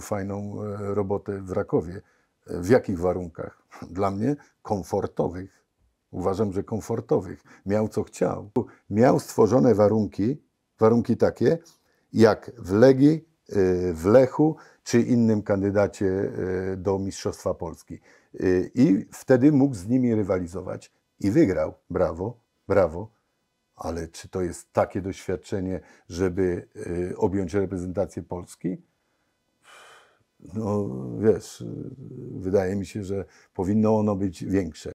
fajną e, robotę w Rakowie. E, w jakich warunkach? Dla mnie komfortowych. Uważam, że komfortowych. Miał co chciał. Miał stworzone warunki, warunki takie, jak w Legii, e, w Lechu czy innym kandydacie do Mistrzostwa Polski. I wtedy mógł z nimi rywalizować i wygrał. Brawo, brawo. Ale czy to jest takie doświadczenie, żeby objąć reprezentację Polski? no wiesz, wydaje mi się, że powinno ono być większe.